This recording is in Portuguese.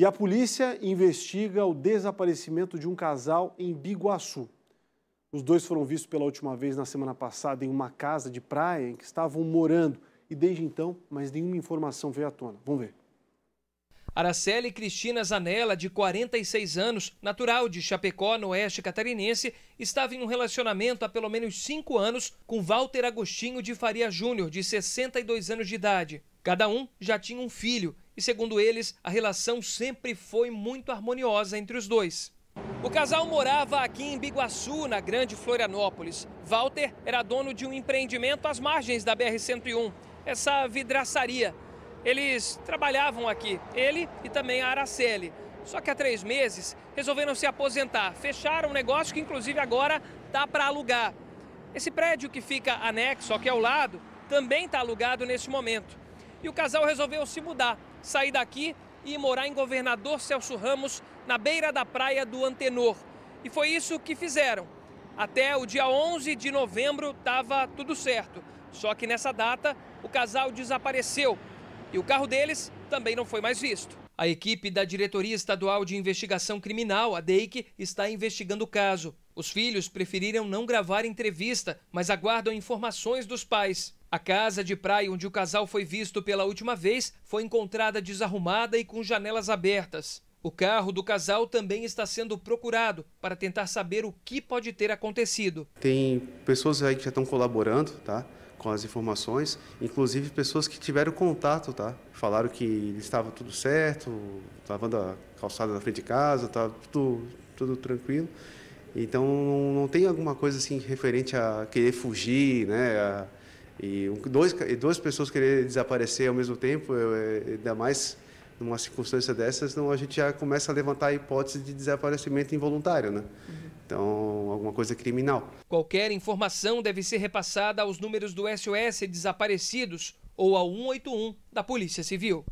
E a polícia investiga o desaparecimento de um casal em Biguaçu. Os dois foram vistos pela última vez na semana passada em uma casa de praia em que estavam morando. E desde então, mais nenhuma informação veio à tona. Vamos ver. Araceli Cristina Zanella, de 46 anos, natural de Chapecó, no oeste catarinense, estava em um relacionamento há pelo menos cinco anos com Walter Agostinho de Faria Júnior, de 62 anos de idade. Cada um já tinha um filho e, segundo eles, a relação sempre foi muito harmoniosa entre os dois. O casal morava aqui em Biguaçu, na Grande Florianópolis. Walter era dono de um empreendimento às margens da BR-101, essa vidraçaria. Eles trabalhavam aqui, ele e também a Araceli. Só que há três meses resolveram se aposentar, fecharam um negócio que, inclusive, agora dá para alugar. Esse prédio que fica anexo aqui ao lado também está alugado nesse momento. E o casal resolveu se mudar sair daqui e morar em Governador Celso Ramos, na beira da praia do Antenor. E foi isso que fizeram. Até o dia 11 de novembro estava tudo certo. Só que nessa data, o casal desapareceu e o carro deles também não foi mais visto. A equipe da Diretoria Estadual de Investigação Criminal, a DEIC, está investigando o caso. Os filhos preferiram não gravar entrevista, mas aguardam informações dos pais. A casa de praia onde o casal foi visto pela última vez foi encontrada desarrumada e com janelas abertas. O carro do casal também está sendo procurado para tentar saber o que pode ter acontecido. Tem pessoas aí que já estão colaborando, tá? com as informações, inclusive pessoas que tiveram contato, tá? Falaram que estava tudo certo, lavando a calçada na frente de casa, estava tá tudo, tudo tranquilo. Então, não tem alguma coisa assim referente a querer fugir, né? A, e dois, duas pessoas querer desaparecer ao mesmo tempo, eu, é, ainda mais numa circunstância dessas, não, a gente já começa a levantar a hipótese de desaparecimento involuntário, né? Uhum. Então, alguma coisa criminal. Qualquer informação deve ser repassada aos números do SOS Desaparecidos ou ao 181 da Polícia Civil.